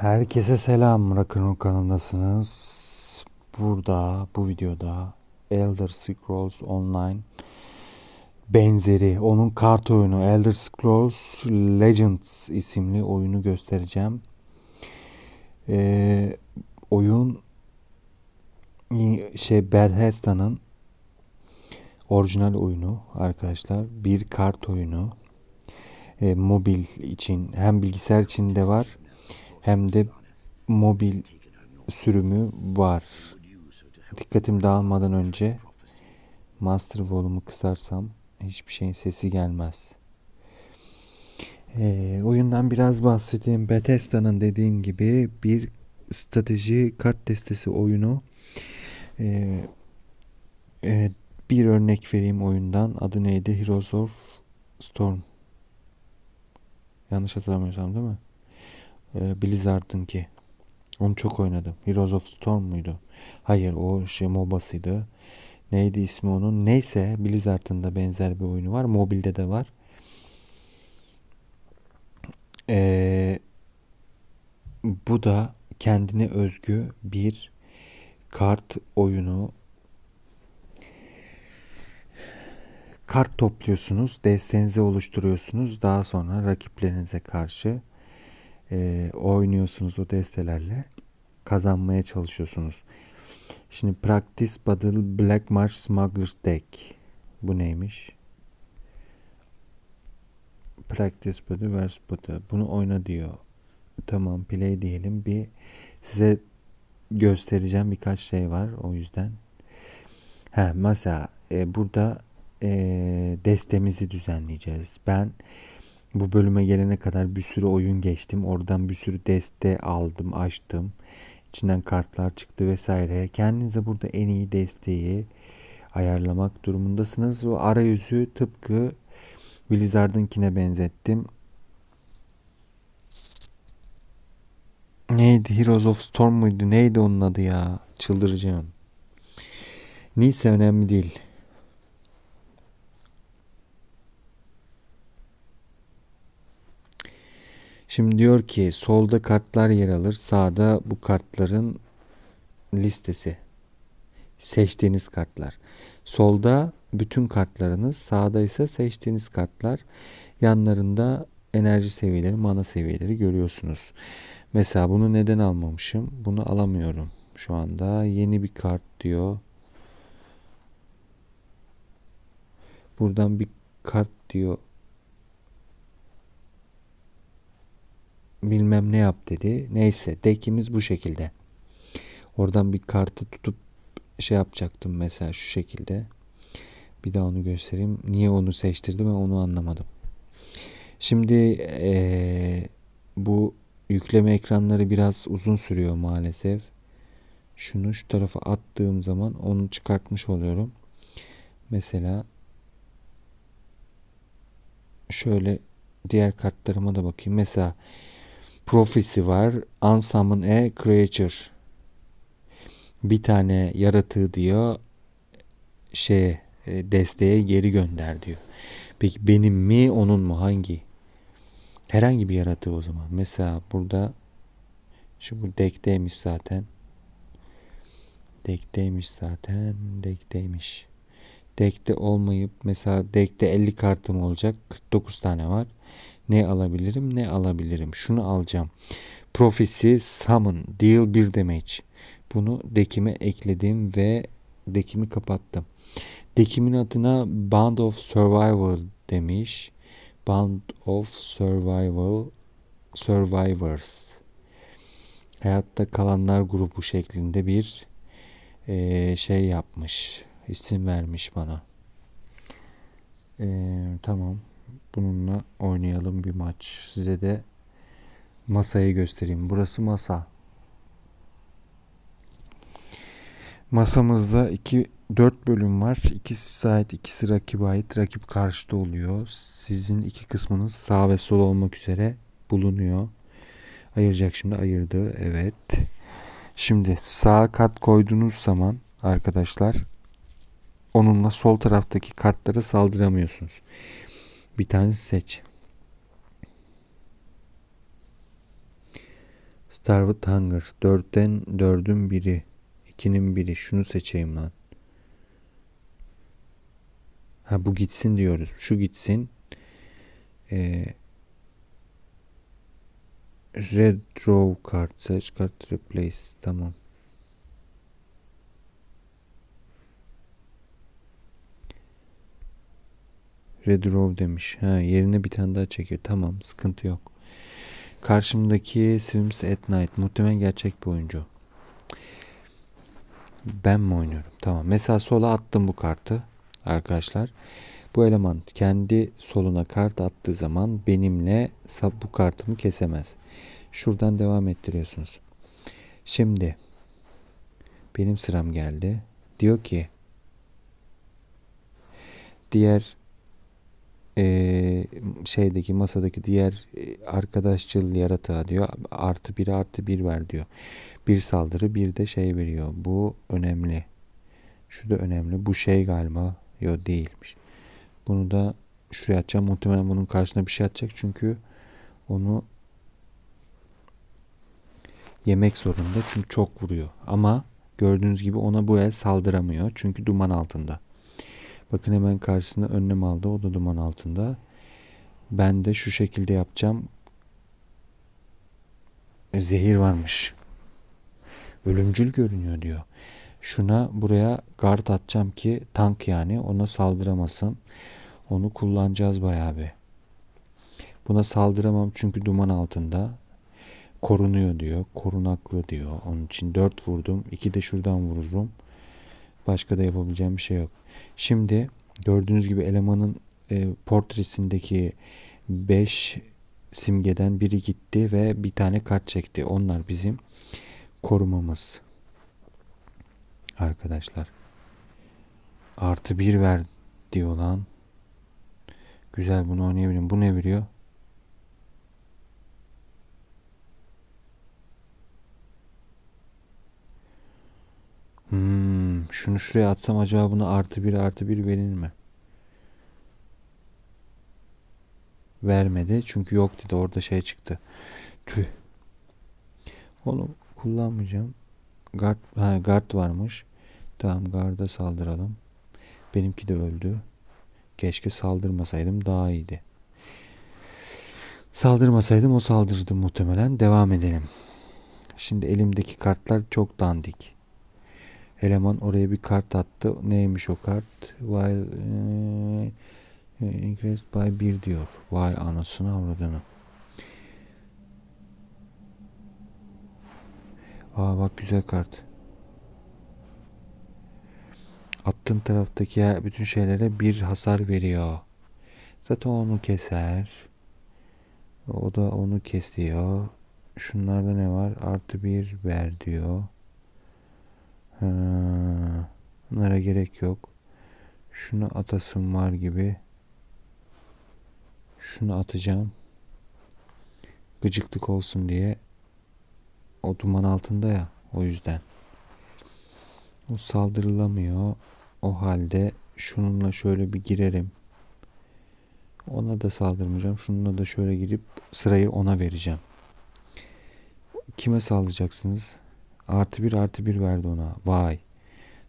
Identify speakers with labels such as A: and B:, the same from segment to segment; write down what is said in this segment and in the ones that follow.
A: Herkese selam. Rock'n'Roll kanalındasınız. Burada bu videoda Elder Scrolls Online benzeri onun kart oyunu Elder Scrolls Legends isimli oyunu göstereceğim. Ee, oyun şey Bethesda'nın orijinal oyunu arkadaşlar. Bir kart oyunu. Ee, mobil için hem bilgisayar için de var hem de mobil sürümü var. Dikkatim dağılmadan önce master volumu kısarsam hiçbir şeyin sesi gelmez. E, oyundan biraz bahsedeyim. Bethesda'nın dediğim gibi bir strateji kart destesi oyunu. E, e, bir örnek vereyim oyundan. Adı neydi? Heroes of Storm. Yanlış hatırlamıyorsam değil mi? Ee, Blizzard'ın ki Onu çok oynadım. Heroes of Storm muydu? Hayır o şey MOBA'sıydı. Neydi ismi onun? Neyse Blizzard'ın da benzer bir oyunu var. Mobilde de var. Ee, bu da kendine özgü bir kart oyunu. Kart topluyorsunuz, destenizi oluşturuyorsunuz. Daha sonra rakiplerinize karşı e, oynuyorsunuz o destelerle kazanmaya çalışıyorsunuz. Şimdi Practice Battle Black March Smuggler's Deck. Bu neymiş? Practice Battle vs Battle. Bunu oyna diyor. Tamam play diyelim. Bir size göstereceğim birkaç şey var o yüzden. Ha mesela e, burada e, destemizi düzenleyeceğiz. Ben bu bölüme gelene kadar bir sürü oyun geçtim. Oradan bir sürü deste aldım, açtım. İçinden kartlar çıktı vesaire. Kendinize burada en iyi desteği ayarlamak durumundasınız. O arayüzü tıpkı Blizzard'ınkine benzettim. Neydi? Heroes of Storm muydu? Neydi onun adı ya? Çıldıracağım. Neyse önemli değil. Şimdi diyor ki solda kartlar yer alır. Sağda bu kartların listesi. Seçtiğiniz kartlar. Solda bütün kartlarınız, sağda ise seçtiğiniz kartlar. Yanlarında enerji seviyeleri, mana seviyeleri görüyorsunuz. Mesela bunu neden almamışım? Bunu alamıyorum şu anda. Yeni bir kart diyor. Buradan bir kart diyor bilmem ne yap dedi. Neyse dekimiz bu şekilde. Oradan bir kartı tutup şey yapacaktım mesela şu şekilde. Bir daha onu göstereyim. Niye onu seçtirdim ben onu anlamadım. Şimdi ee, bu yükleme ekranları biraz uzun sürüyor maalesef. Şunu şu tarafa attığım zaman onu çıkartmış oluyorum. Mesela şöyle diğer kartlarıma da bakayım. Mesela Profesi var. Ansamın E Creature. Bir tane yaratığı diyor şeye desteğe geri gönder diyor. Peki benim mi onun mu hangi? Herhangi bir yaratığı o zaman. Mesela burada şu bu dekteymiş zaten. Dekteymiş zaten. Dekteymiş. Dekte olmayıp mesela dekte 50 kartım olacak. 49 tane var. Ne alabilirim? Ne alabilirim? Şunu alacağım. Prophecy summon. Deal 1 damage. Bunu dekime ekledim ve dekimi kapattım. Dekimin adına Band of Survival demiş. Band of Survival Survivors. Hayatta kalanlar grubu şeklinde bir e, şey yapmış. İsim vermiş bana. E, tamam. Bununla oynayalım bir maç. Size de masayı göstereyim. Burası masa. Masamızda 2 4 bölüm var. İkisi sahip, ikisi rakibe ait. Rakip karşıda oluyor. Sizin iki kısmınız sağ ve sol olmak üzere bulunuyor. Ayıracak şimdi ayırdı. Evet. Şimdi sağ kart koyduğunuz zaman arkadaşlar onunla sol taraftaki kartlara saldıramıyorsunuz. Bir tanesi seç. Starwood Hunger. Dörtten dördün biri. ikinin biri. Şunu seçeyim lan. Ha bu gitsin diyoruz. Şu gitsin. Ee, Red Draw Card Seç kart replace. Tamam. Red demiş. Ha, yerine bir tane daha çekiyor. Tamam sıkıntı yok. Karşımdaki Sims at Night. Muhtemelen gerçek bir oyuncu. Ben mi oynuyorum? Tamam. Mesela sola attım bu kartı arkadaşlar. Bu eleman kendi soluna kart attığı zaman benimle bu kartımı kesemez. Şuradan devam ettiriyorsunuz. Şimdi benim sıram geldi. Diyor ki diğer e, şeydeki masadaki diğer e, arkadaşçıl yaratığa diyor artı bir artı bir ver diyor. Bir saldırı bir de şey veriyor. Bu önemli. Şu da önemli. Bu şey galiba yok değilmiş. Bunu da şuraya atacağım. Muhtemelen bunun karşısına bir şey atacak çünkü onu yemek zorunda çünkü çok vuruyor. Ama gördüğünüz gibi ona bu el saldıramıyor çünkü duman altında. Bakın hemen karşısında önlem aldı. O da duman altında. Ben de şu şekilde yapacağım. E, zehir varmış. Ölümcül görünüyor diyor. Şuna buraya guard atacağım ki tank yani ona saldıramasın. Onu kullanacağız bayağı bir. Buna saldıramam çünkü duman altında. Korunuyor diyor. Korunaklı diyor. Onun için 4 vurdum. 2 de şuradan vururum. Başka da yapabileceğim bir şey yok. Şimdi gördüğünüz gibi elemanın e, portresindeki 5 simgeden biri gitti ve bir tane kart çekti. Onlar bizim korumamız. Arkadaşlar. Artı 1 ver olan lan. Güzel bunu oynayabilirim. Bu ne veriyor? Şunu şuraya atsam acaba buna artı bir artı bir verir mi? Vermedi. Çünkü yok dedi. Orada şey çıktı. Tüh. Onu kullanmayacağım. Guard, ha, guard varmış. Tamam garda saldıralım. Benimki de öldü. Keşke saldırmasaydım daha iyiydi. Saldırmasaydım o saldırdı muhtemelen. Devam edelim. Şimdi elimdeki kartlar çok dandik eleman oraya bir kart attı. Neymiş o kart? While e, eh, eh, increased by 1 diyor. Vay anasını avradını. Aa bak güzel kart. Attığın taraftaki bütün şeylere bir hasar veriyor. Zaten onu keser. O da onu kesiyor. Şunlarda ne var? Artı bir ver diyor. Ha, ee, bunlara gerek yok. Şunu atasım var gibi. Şunu atacağım. Gıcıklık olsun diye. O duman altında ya. O yüzden. O saldırılamıyor. O halde şununla şöyle bir girerim. Ona da saldırmayacağım. Şununla da şöyle girip sırayı ona vereceğim. Kime saldıracaksınız? Artı bir artı bir verdi ona. Vay.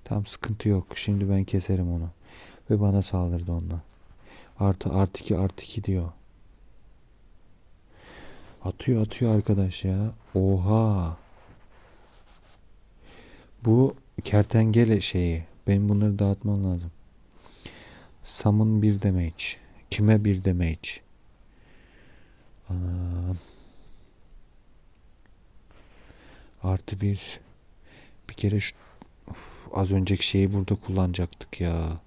A: Tam sıkıntı yok. Şimdi ben keserim onu. Ve bana saldırdı onunla. Artı artı iki artı iki diyor. Atıyor atıyor arkadaş ya. Oha. Bu kertengele şeyi. Ben bunları dağıtmam lazım. Samın bir damage. Kime bir damage? Anam. Artı bir. Bir kere şu of, az önceki şeyi burada kullanacaktık ya.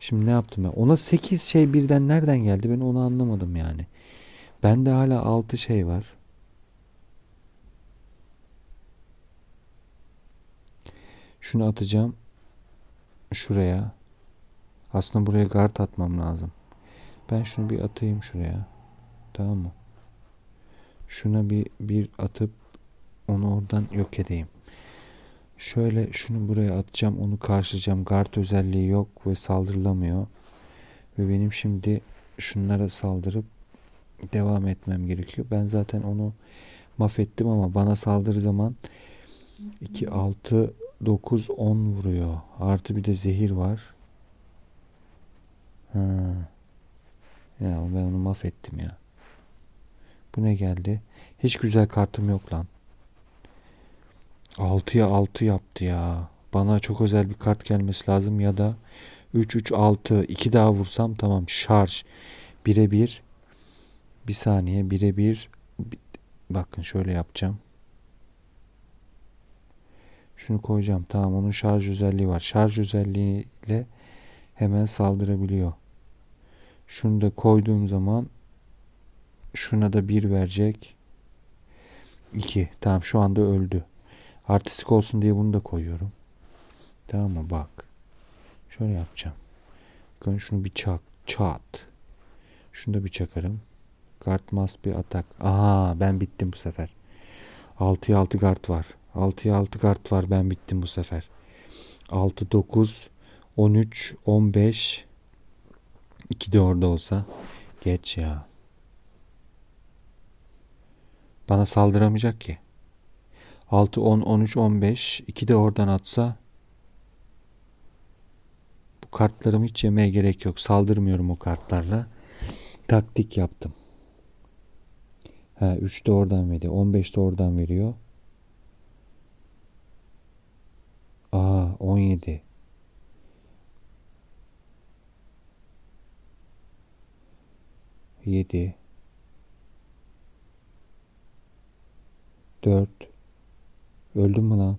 A: Şimdi ne yaptım ben? Ona 8 şey birden nereden geldi? Ben onu anlamadım yani. Bende hala 6 şey var. Şunu atacağım. Şuraya. Aslında buraya guard atmam lazım. Ben şunu bir atayım şuraya. Tamam mı? Şuna bir bir atıp onu oradan yok edeyim. Şöyle şunu buraya atacağım onu karşılayacağım. Guard özelliği yok ve saldırılamıyor. Ve benim şimdi şunlara saldırıp devam etmem gerekiyor. Ben zaten onu mahvettim ama bana saldırı zaman 2, 6, 9, 10 vuruyor. Artı bir de zehir var. Ha. Ya ben onu mahvettim ya. Bu ne geldi? Hiç güzel kartım yok lan. 6'ya 6 yaptı ya. Bana çok özel bir kart gelmesi lazım ya da 3 3 6 2 daha vursam tamam şarj. 1'e 1. Bir saniye 1'e 1. Bakın şöyle yapacağım. Şunu koyacağım. Tamam onun şarj özelliği var. Şarj özelliğiyle hemen saldırabiliyor. Şunu da koyduğum zaman şuna da 1 verecek. 2. Tamam şu anda öldü. Artistik olsun diye bunu da koyuyorum. Tamam mı? Bak. Şöyle yapacağım. Bakın şunu bir çak. Çat. Şunu da bir çakarım. Guard must bir atak. Aha ben bittim bu sefer. 6'ya 6 guard var. 6'ya 6 guard var. Ben bittim bu sefer. 6 9 13 15 2 de orada olsa geç ya. Bana saldıramayacak ki. 6, 10, 13, 15. 2 de oradan atsa bu kartlarımı hiç yemeye gerek yok. Saldırmıyorum o kartlarla. Taktik yaptım. Ha, 3 de oradan veriyor. 15 de oradan veriyor. Aa 17. Yedi. Dört. Öldüm mü lan?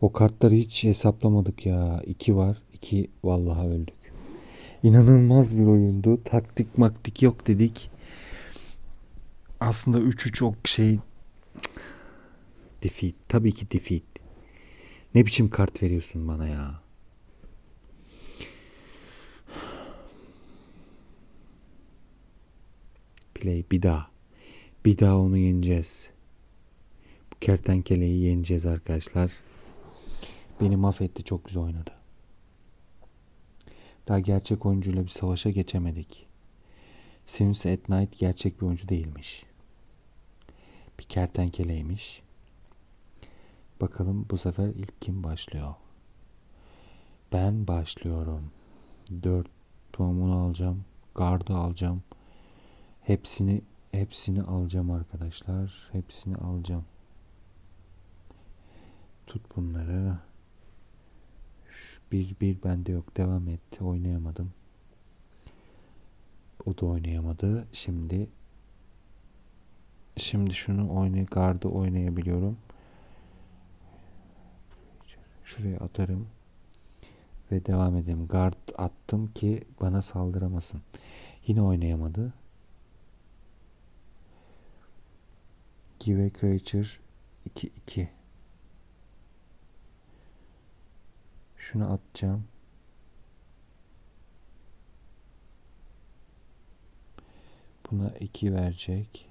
A: O kartları hiç hesaplamadık ya. İki var. iki vallahi öldük. İnanılmaz bir oyundu. Taktik maktik yok dedik. Aslında 3'ü çok şey defeat. Tabii ki defeat. Ne biçim kart veriyorsun bana ya? Play bir daha. Bir daha onu yeneceğiz. Kertenkeleyi yeneceğiz arkadaşlar. Beni mahvetti çok güzel oynadı. Daha gerçek oyuncuyla bir savaşa geçemedik. Sims at Night gerçek bir oyuncu değilmiş. Bir kertenkeleymiş. Bakalım bu sefer ilk kim başlıyor? Ben başlıyorum. 4 puanını alacağım. Gardı alacağım. Hepsini hepsini alacağım arkadaşlar. Hepsini alacağım. Tut bunları. Şu bir bir bende yok. Devam etti. Oynayamadım. O da oynayamadı. Şimdi şimdi şunu oynay gardı oynayabiliyorum. Şuraya atarım ve devam edeyim. Guard attım ki bana saldıramasın. Yine oynayamadı. Give a creature 2-2 Şunu atacağım. Buna 2 verecek.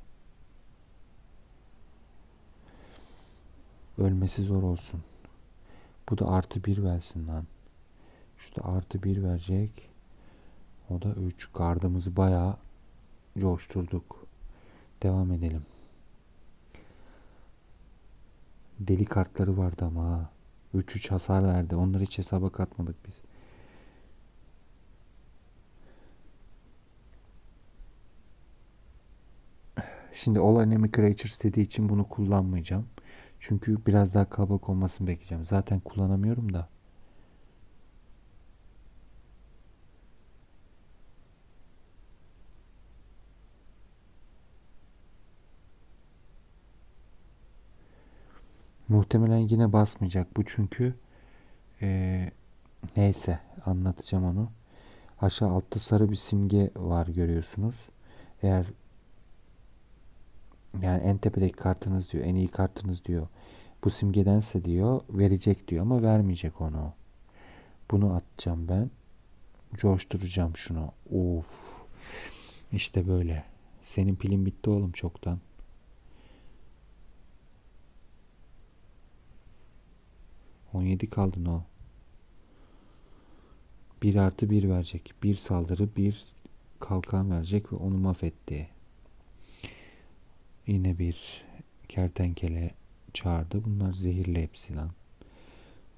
A: Ölmesi zor olsun. Bu da artı 1 versin lan. Şu da artı 1 verecek. O da 3. Gardımızı bayağı coşturduk. Devam edelim. Deli kartları vardı ama ha. 3-3 hasar verdi. Onları hiç hesaba katmadık biz. Şimdi All Enemy Creatures dediği için bunu kullanmayacağım. Çünkü biraz daha kalabalık olmasını bekleyeceğim. Zaten kullanamıyorum da. Muhtemelen yine basmayacak bu çünkü e, neyse anlatacağım onu. Aşağı altta sarı bir simge var görüyorsunuz. Eğer yani en tepedeki kartınız diyor, en iyi kartınız diyor. Bu simgedense diyor, verecek diyor ama vermeyecek onu. Bunu atacağım ben. Coşturacağım şunu. Of. İşte böyle. Senin pilin bitti oğlum çoktan. 17 kaldı no. 1 artı 1 verecek. 1 saldırı 1 kalkan verecek ve onu mahvetti. Yine bir kertenkele çağırdı. Bunlar zehirli hepsi lan.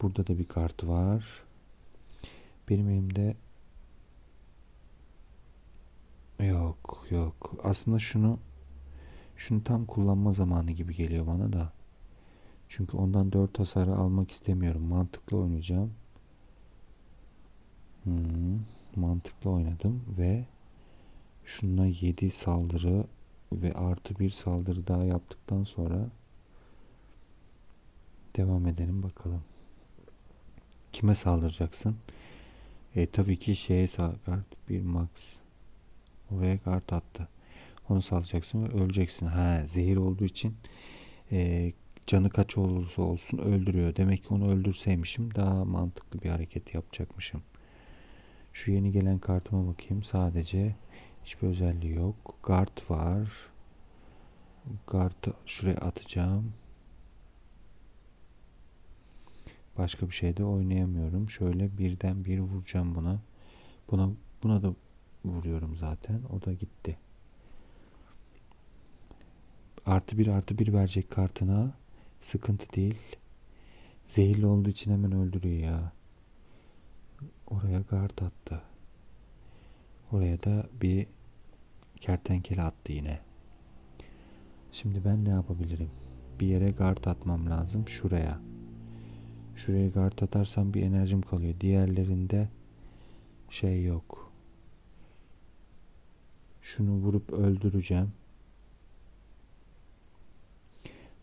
A: Burada da bir kart var. Benim elimde yok yok. Aslında şunu şunu tam kullanma zamanı gibi geliyor bana da. Çünkü ondan 4 hasarı almak istemiyorum. Mantıklı oynayacağım. Hmm, mantıklı oynadım ve şuna 7 saldırı ve artı bir saldırı daha yaptıktan sonra devam edelim bakalım. Kime saldıracaksın? E, tabii ki şeye kart Bir max. Oraya kart attı. Onu saldıracaksın ve öleceksin. Ha, zehir olduğu için e, canı kaç olursa olsun öldürüyor. Demek ki onu öldürseymişim daha mantıklı bir hareket yapacakmışım. Şu yeni gelen kartıma bakayım. Sadece hiçbir özelliği yok. Guard var. Guard'ı şuraya atacağım. Başka bir şey de oynayamıyorum. Şöyle birden bir vuracağım buna. Buna buna da vuruyorum zaten. O da gitti. Artı bir artı bir verecek kartına Sıkıntı değil. Zehirli olduğu için hemen öldürüyor ya. Oraya gard attı. Oraya da bir kertenkele attı yine. Şimdi ben ne yapabilirim? Bir yere gard atmam lazım. Şuraya. Şuraya gard atarsam bir enerjim kalıyor. Diğerlerinde şey yok. Şunu vurup öldüreceğim.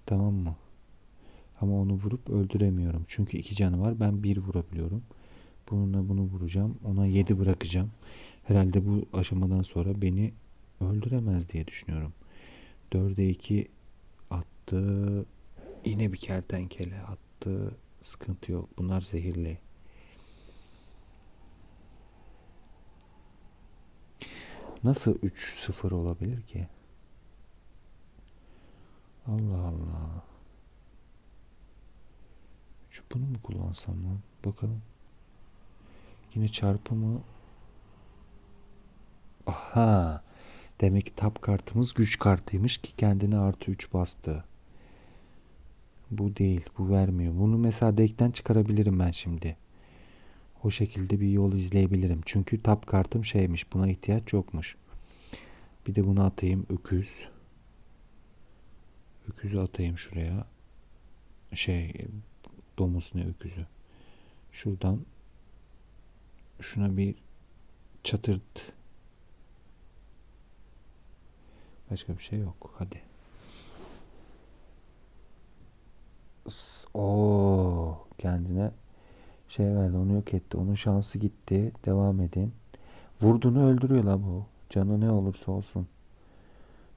A: Tamam mı? Ama onu vurup öldüremiyorum. Çünkü iki canı var. Ben bir vurabiliyorum. Bununla bunu vuracağım. Ona yedi bırakacağım. Herhalde bu aşamadan sonra beni öldüremez diye düşünüyorum. Dörde iki attı. Yine bir kertenkele attı. Sıkıntı yok. Bunlar zehirli. Nasıl 3-0 olabilir ki? Allah Allah. Şu bunu mu kullansam lan? Bakalım. Yine çarpımı. Aha. Demek ki tap kartımız güç kartıymış ki kendine artı 3 bastı. Bu değil. Bu vermiyor. Bunu mesela dekten çıkarabilirim ben şimdi. O şekilde bir yol izleyebilirim. Çünkü tap kartım şeymiş. Buna ihtiyaç yokmuş. Bir de bunu atayım. Öküz. Öküzü atayım şuraya. Şey domuz ne öküzü. Şuradan şuna bir çatırt. Başka bir şey yok. Hadi. O kendine şey verdi onu yok etti. Onun şansı gitti. Devam edin. Vurdunu öldürüyor la bu. Canı ne olursa olsun.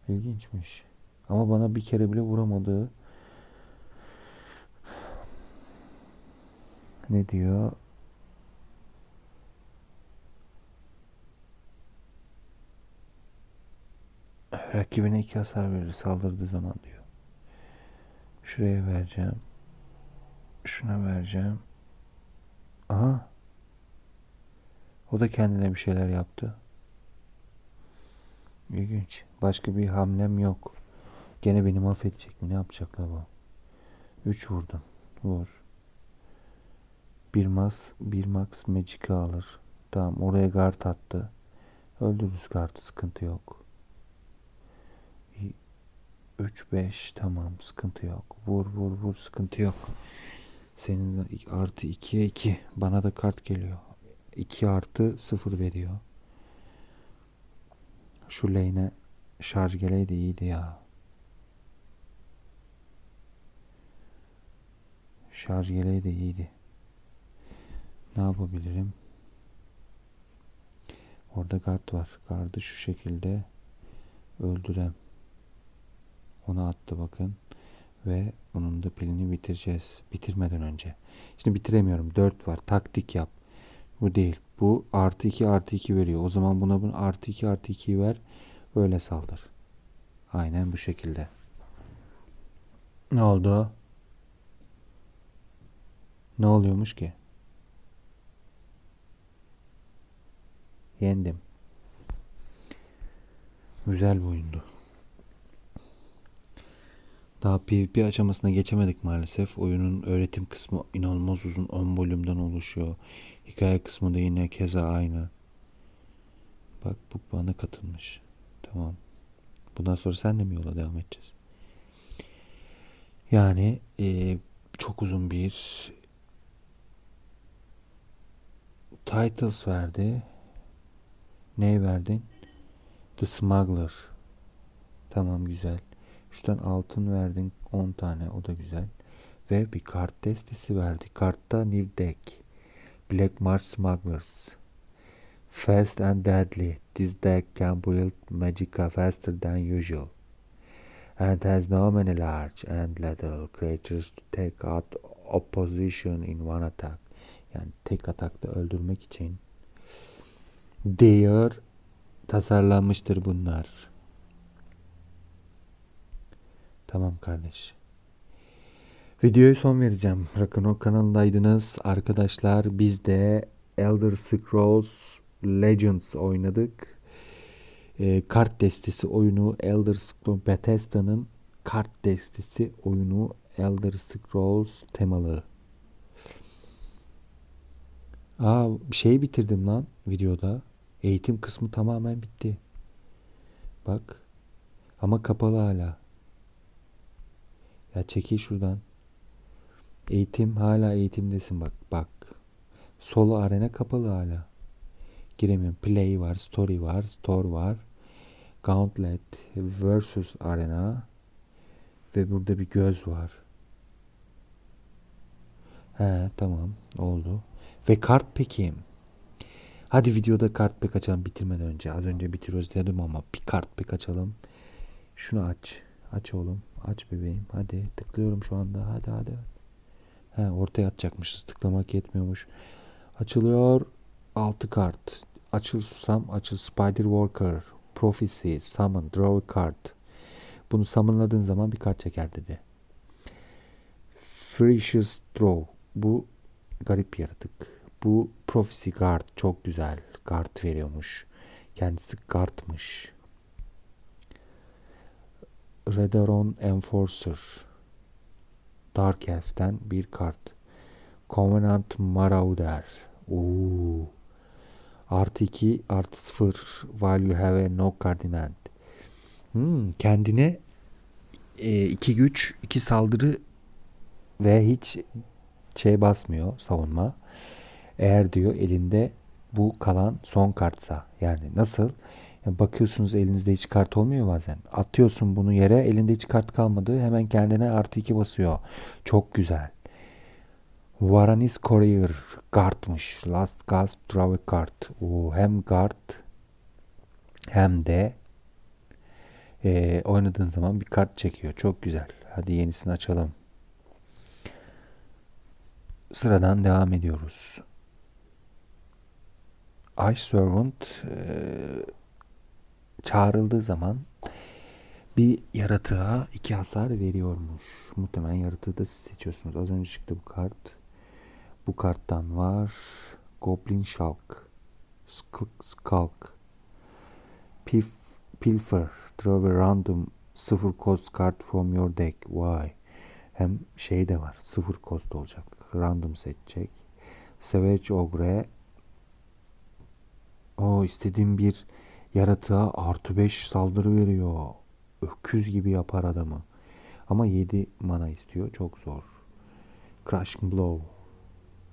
A: İlginçmiş. Ama bana bir kere bile vuramadığı ne diyor? Rakibine iki hasar verir saldırdığı zaman diyor. Şuraya vereceğim. Şuna vereceğim. Aha. O da kendine bir şeyler yaptı. İlginç. Başka bir hamlem yok. Gene beni mahvedecek mi? Ne yapacaklar bu? 3 vurdum. Vur. Bir mas, bir max magic'i alır. Tamam oraya guard attı. Öldürürüz guard'ı sıkıntı yok. 3-5 tamam sıkıntı yok. Vur vur vur sıkıntı yok. Senin artı 2'ye 2. Bana da kart geliyor. 2 artı 0 veriyor. Şu lane'e şarj geleydi iyiydi ya. Şarj geleydi iyiydi ne yapabilirim? Orada gard var. Gardı şu şekilde öldürem. Ona attı bakın. Ve onun da pilini bitireceğiz. Bitirmeden önce. Şimdi bitiremiyorum. 4 var. Taktik yap. Bu değil. Bu artı 2 artı 2 veriyor. O zaman buna bunu artı 2 artı 2'yi ver. Böyle saldır. Aynen bu şekilde. Ne oldu? Ne oluyormuş ki? yendim. Güzel bir oyundu. Daha PvP aşamasına geçemedik maalesef. Oyunun öğretim kısmı inanılmaz uzun 10 bölümden oluşuyor. Hikaye kısmı da yine keza aynı. Bak bu bana katılmış. Tamam. Bundan sonra sen de mi yola devam edeceğiz? Yani e, çok uzun bir titles verdi. Ne verdin? The Smuggler. Tamam güzel. 3'ten altın verdin 10 tane o da güzel. Ve bir kart destesi verdi. Kartta New Deck. Black March Smugglers. Fast and deadly. This deck can build magica faster than usual. And has no many large and lethal creatures to take out opposition in one attack. Yani tek atakta öldürmek için diyor tasarlanmıştır bunlar. Tamam kardeş. Videoyu son vereceğim. Rakanok kanalındaydınız. Arkadaşlar biz de Elder Scrolls Legends oynadık. E, kart destesi oyunu Elder Scrolls Bethesda'nın kart destesi oyunu Elder Scrolls temalı. Aa şey bitirdim lan videoda. Eğitim kısmı tamamen bitti. Bak. Ama kapalı hala. Ya çekil şuradan. Eğitim hala eğitimdesin bak bak. Solo arena kapalı hala. Giremiyorum. Play var, story var, store var. Gauntlet versus arena. Ve burada bir göz var. He tamam oldu. Ve kart pekim. Hadi videoda kart pek açalım bitirmeden önce. Az önce bitiriyoruz dedim ama bir kart pek açalım. Şunu aç. Aç oğlum. Aç bebeğim. Hadi tıklıyorum şu anda. Hadi hadi. He, ortaya atacakmışız. Tıklamak yetmiyormuş. Açılıyor. 6 kart. Açıl susam. Açıl Spider Walker. Prophecy. Summon. Draw kart. Bunu summonladığın zaman bir kart çeker dedi. Freshers Draw. Bu garip yaratık. Bu Prophecy Guard çok güzel. Guard veriyormuş. Kendisi Guard'mış. Redaron Enforcer. Dark Elf'ten bir kart. Covenant Marauder. Oo. Artı 2, artı 0. While you have a no cardinant. Hmm, kendine 2 e, iki güç, 2 saldırı ve hiç şey basmıyor savunma. Eğer diyor elinde bu kalan son kartsa yani nasıl? bakıyorsunuz elinizde hiç kart olmuyor bazen. Atıyorsun bunu yere elinde hiç kart kalmadı hemen kendine artı iki basıyor. Çok güzel. Varanis Courier kartmış. Last Gasp Trave kart. Oo, hem kart hem de e, oynadığın zaman bir kart çekiyor. Çok güzel. Hadi yenisini açalım. Sıradan devam ediyoruz. Ice Servant e, çağrıldığı zaman bir yaratığa iki hasar veriyormuş. Muhtemelen yaratığı da siz seçiyorsunuz. Az önce çıktı bu kart. Bu karttan var. Goblin Shark. Skulk. Pif, Pilfer. Draw a random sıfır cost card from your deck. Why? Hem şey de var. Sıfır cost olacak. Random seçecek. Savage Ogre o istediğim bir yaratığa artı 5 saldırı veriyor. Öküz gibi yapar adamı. Ama 7 mana istiyor. Çok zor. Crushing Blow.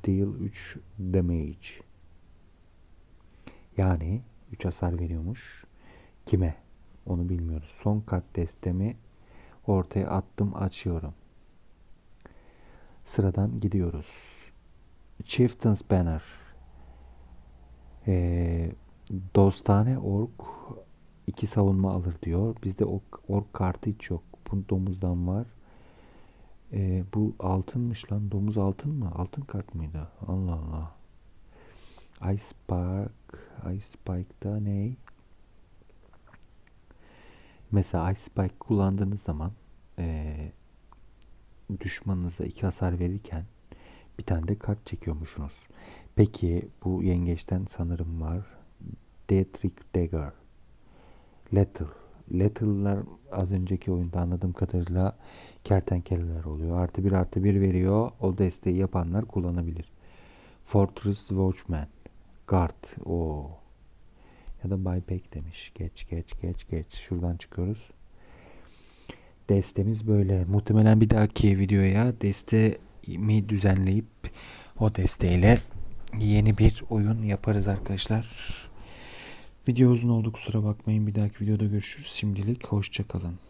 A: Deal 3 damage. Yani 3 hasar veriyormuş. Kime? Onu bilmiyoruz. Son kart destemi ortaya attım açıyorum. Sıradan gidiyoruz. Chieftain's Banner. E, dostane ork iki savunma alır diyor. Bizde ork, ork kartı hiç yok. Bu domuzdan var. E, bu altınmış lan. Domuz altın mı? Altın kart mıydı? Allah Allah. Ice Park. Ice Spike'da ne? Mesela Ice Spike kullandığınız zaman e, düşmanınıza iki hasar verirken bir tane de kart çekiyormuşsunuz. Peki bu yengeçten sanırım var. Dietrich Dagger. Little. Little'lar az önceki oyunda anladığım kadarıyla kertenkeleler oluyor. Artı bir artı bir veriyor. O desteği yapanlar kullanabilir. Fortress Watchman. Guard. o Ya da buyback demiş. Geç geç geç geç. Şuradan çıkıyoruz. Destemiz böyle. Muhtemelen bir dahaki videoya destemi düzenleyip o desteyle yeni bir oyun yaparız arkadaşlar. Video uzun oldu kusura bakmayın. Bir dahaki videoda görüşürüz. Şimdilik hoşçakalın.